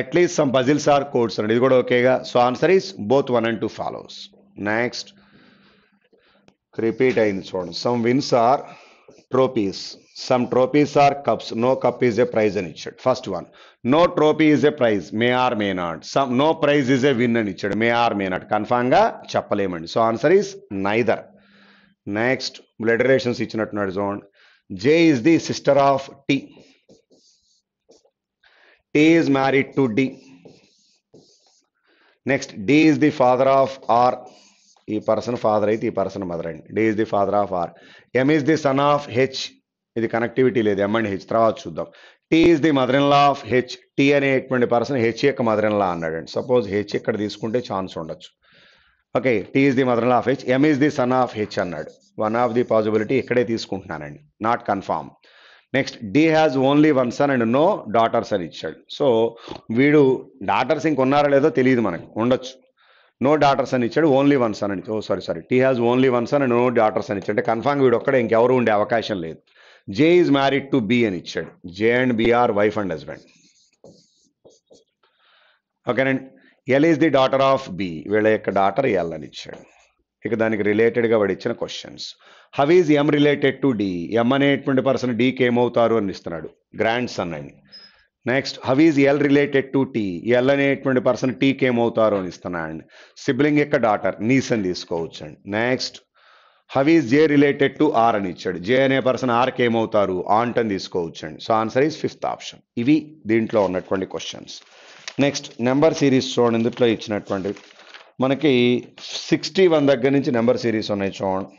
at least some puzzles are codes అన్నాడు ఇది కూడా ఓకేగా so answer is both one and two follows next repeat అయింది చూడండి some wins are trophies some trophies are cups no cup is a prize అని ఇచ్చాడు first one no trophy is a prize may or may not some no prize is a win అని ఇచ్చాడు మే ఆర్ మే నాట్ కన్ఫామ్గా చెప్పలేమండి so answer is neither next లిటరేషన్స్ ఇచ్చినట్టున్నాడు జోన్ J is the sister of T T is married to D next D is the father of R ఈ పర్సన్ ఫాదర్ అయితే ఈ పర్సన్ మదర్ అండి D is the father of R M is the son of H ఇది కనెక్టివిటీ లేదు ఎం అండ్ హెచ్ తర్వాత చూద్దాం T is the mother in law of H T అనేటువంటి పర్సన్ హెచ్ యొక్క మదర్ ఇన్ లా అన్నాడండి సపోజ్ హెచ్ ఇక్కడ తీసుకుంటే ఛాన్స్ ఉండొచ్చు okay T is the mother in law of H M is the son of H అన్నాడు వన్ ఆఫ్ ది పాసిబిలిటీ ఇక్కడే తీసుకుంటున్నానండి not confirm next D has only one son and no daughters అని ఇచ్చాడు సో వీడు డాటర్స్ ఇంకొన్నారో లేదో తెలియదు మనకి ఉండొచ్చు నో డాటర్స్ అని ఇచ్చాడు ఓన్లీ వన్ సన్ అని oh sorry sorry T has only one son and no daughters అని ఇచ్చాడు అంటే కన్ఫామ్ వీడు ఒక్కడే ఇంకెవరు ఉండే అవకాశం లేదు J is married to B అని ఇచ్చాడు J and B are wife and husband ఓకేనండి L is the daughter of B వీళ్ళ యొక్క డాటర్ ఎల్ అని ఇచ్చాడు ఇక దానికి రిలేటెడ్గా వాడు ఇచ్చిన questions how is M related to D M అనేటువంటి పర్సన్ డీకి ఏమవుతారు అని ఇస్తున్నాడు గ్రాండ్ సన్ అని next how is L related to T L అనేటువంటి పర్సన్ టీకి ఏమవుతారు అని ఇస్తున్నాడు సిబ్లింగ్ యొక్క డాటర్ నీస్ అని తీసుకోవచ్చు అండి next how is J related to R అని ఇచ్చాడు జే అనే పర్సన్ ఆర్కి ఏమవుతారు ఆంట్ అని తీసుకోవచ్చు అండి so answer is fifth option ఇవి దీంట్లో ఉన్నటువంటి క్వశ్చన్స్ నెక్స్ట్ నెంబర్ సిరీస్ చూడండి ఇందులో ఇచ్చినటువంటి మనకి సిక్స్టీ వన్ దగ్గర నుంచి నెంబర్ సిరీస్ ఉన్నాయి చూడండి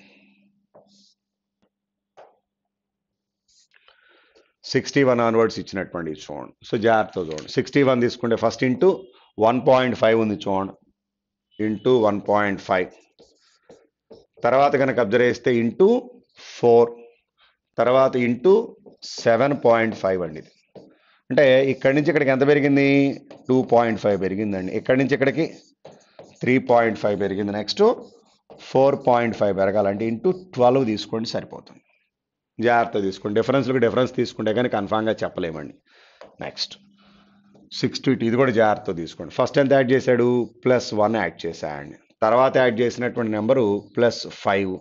సిక్స్టీ వన్ ఆన్వర్డ్స్ ఇచ్చినటువంటి చూడండి సో జాగ్రత్తగా చూడండి సిక్స్టీ వన్ తీసుకుంటే first into one point five ఉంది చూడండి ఇంటూ వన్ పాయింట్ ఫైవ్ తర్వాత కనుక అబ్జర్వ్ చేస్తే ఇంటూ ఫోర్ తర్వాత ఇంటూ సెవెన్ పాయింట్ ఫైవ్ అండి ఇది అంటే ఇక్కడి నుంచి ఇక్కడికి ఎంత పెరిగింది టూ పాయింట్ ఫైవ్ పెరిగిందండి ఇక్కడి నుంచి ఇక్కడికి త్రీ పాయింట్ ఫైవ్ పెరిగింది నెక్స్ట్ ఫోర్ పాయింట్ ఫైవ్ పెరగాలంటే ఇంటూ ట్వెల్వ్ తీసుకోండి సరిపోతుంది జాగ్రత్త తీసుకోండి డిఫరెన్స్లకు డిఫరెన్స్ తీసుకుంటే కానీ కన్ఫామ్గా చెప్పలేమండి నెక్స్ట్ సిక్స్ టు ఇది కూడా జాగ్రత్త తీసుకోండి ఫస్ట్ ఎంత యాడ్ చేశాడు ప్లస్ వన్ యాడ్ చేశాడండి తర్వాత యాడ్ చేసినటువంటి నెంబరు ప్లస్ ఫైవ్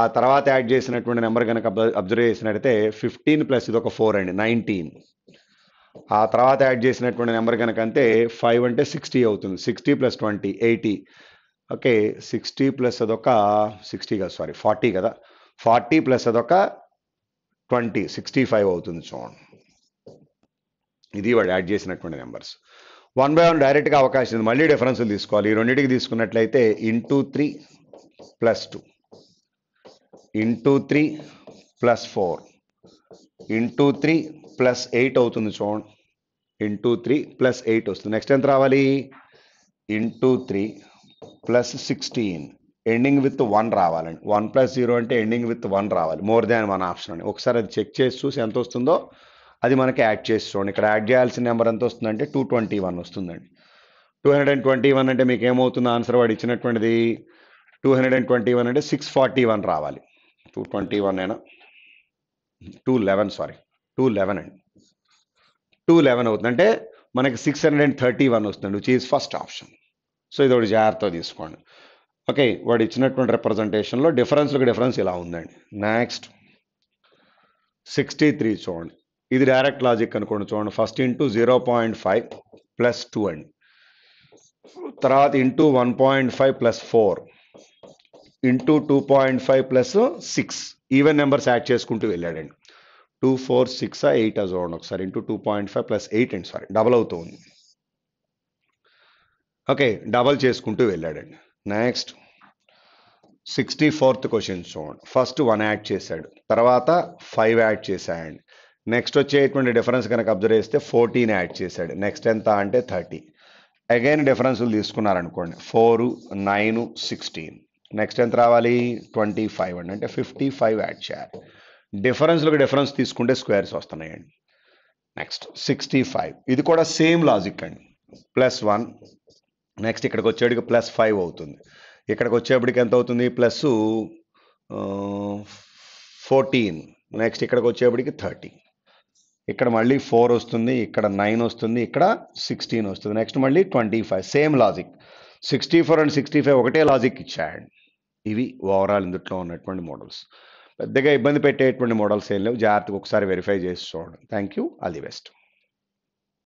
ఆ తర్వాత యాడ్ చేసినటువంటి నెంబర్ కనుక అబ్జర్వ్ చేసినట్టయితే ఫిఫ్టీన్ ప్లస్ ఇది ఒక ఫోర్ అండి నైన్టీన్ ఆ తర్వాత యాడ్ చేసినటువంటి నెంబర్ కనుక అంతే ఫైవ్ అంటే సిక్స్టీ అవుతుంది sixty plus twenty eighty okay sixty plus అదొక సిక్స్టీ కదా సారీ ఫార్టీ కదా ఫార్టీ ప్లస్ అదొక ట్వంటీ సిక్స్టీ ఫైవ్ అవుతుంది చూడండి ఇది వాడు యాడ్ చేసినటువంటి నెంబర్స్ వన్ బై వన్ డైరెక్ట్గా అవకాశం ఉంది మళ్ళీ డిఫరెన్స్లు తీసుకోవాలి ఈ రెండింటికి తీసుకున్నట్లయితే into three plus two into three plus four into three plus eight అవుతుంది చూడండి ఇంటూ త్రీ ప్లస్ ఎయిట్ వస్తుంది నెక్స్ట్ ఎంత రావాలి into three plus sixteen ending with one రావాలండి వన్ ప్లస్ జీరో అంటే ఎండింగ్ విత్ వన్ రావాలి మోర్ దాన్ వన్ ఆప్షన్ అని ఒకసారి అది చెక్ చేసి చూసి ఎంత వస్తుందో అది మనకి యాడ్ చేసి చూడండి ఇక్కడ యాడ్ చేయాల్సిన నెంబర్ ఎంత వస్తుందంటే టూ ట్వంటీ వన్ వస్తుందండి two hundred and twenty one అంటే మీకు ఏమవుతుంది ఆన్సర్ వాడు ఇచ్చినటువంటిది two hundred and twenty one అంటే సిక్స్ ఫార్టీ వన్ రావాలి టూ ట్వంటీ వన్ అయినా two eleven sorry two eleven అండి టూ లెవెన్ అవుతుంది అంటే మనకి six hundred and thirty one వస్తుంది which is first option so ఇది ఒకటి జాగ్రత్త తీసుకోండి ఓకే వాడు ఇచ్చినటువంటి రిప్రజెంటేషన్లో ఒక డిఫరెన్స్ ఇలా ఉందండి నెక్స్ట్ సిక్స్టీ త్రీ చూడండి ఇది డైరెక్ట్ లాజిక్ అనుకోండి చూడండి first into zero point five plus two అండి తర్వాత into one point five plus four into two point five plus six even numbers add చేసుకుంటూ వెళ్ళాడండి టూ ఫోర్ సిక్స్ ఎయిట్ ఆ చూడండి ఒకసారి into two point five plus eight అండి సారీ డబల్ ఉంది ఓకే డబల్ చేసుకుంటూ వెళ్ళాడండి నెక్స్ట్ సిక్స్టీ ఫోర్త్ క్వశ్చన్ చూడండి ఫస్ట్ వన్ యాడ్ చేశాడు తర్వాత ఫైవ్ యాడ్ చేశాడండి నెక్స్ట్ వచ్చేటువంటి డిఫరెన్స్ కనుక అబ్జర్వ్ చేస్తే ఫోర్టీన్ యాడ్ చేశాడు నెక్స్ట్ ఎంత అంటే థర్టీ అగైన్ డిఫరెన్స్లు తీసుకున్నారనుకోండి ఫోరు నైన్ సిక్స్టీన్ నెక్స్ట్ ఎంత రావాలి ట్వంటీ ఫైవ్ అండి అంటే ఫిఫ్టీ ఫైవ్ యాడ్ చేయాలి డిఫరెన్స్లకు డిఫరెన్స్ తీసుకుంటే స్క్వేర్స్ వస్తున్నాయండి నెక్స్ట్ సిక్స్టీ ఫైవ్ ఇది కూడా సేమ్ లాజిక్ అండి ప్లస్ వన్ నెక్స్ట్ ఇక్కడికి వచ్చేటికి ప్లస్ ఫైవ్ అవుతుంది ఇక్కడికి వచ్చేప్పటికి ఎంత అవుతుంది ప్లస్ ఫోర్టీన్ నెక్స్ట్ ఇక్కడికి వచ్చేప్పటికి థర్టీ ఇక్కడ మళ్ళీ ఫోర్ వస్తుంది ఇక్కడ నైన్ వస్తుంది ఇక్కడ సిక్స్టీన్ వస్తుంది నెక్స్ట్ మళ్ళీ twenty five same logic sixty four and sixty five ఒకటే లాజిక్ ఇచ్చాయండి ఇవి ఓవరాల్ ఇందుట్లో ఉన్నటువంటి మోడల్స్ పెద్దగా ఇబ్బంది పెట్టేటువంటి మోడల్స్ ఏం లేవు జాగ్రత్తగా ఒకసారి వెరిఫై చేసి చూడండి thank you all the best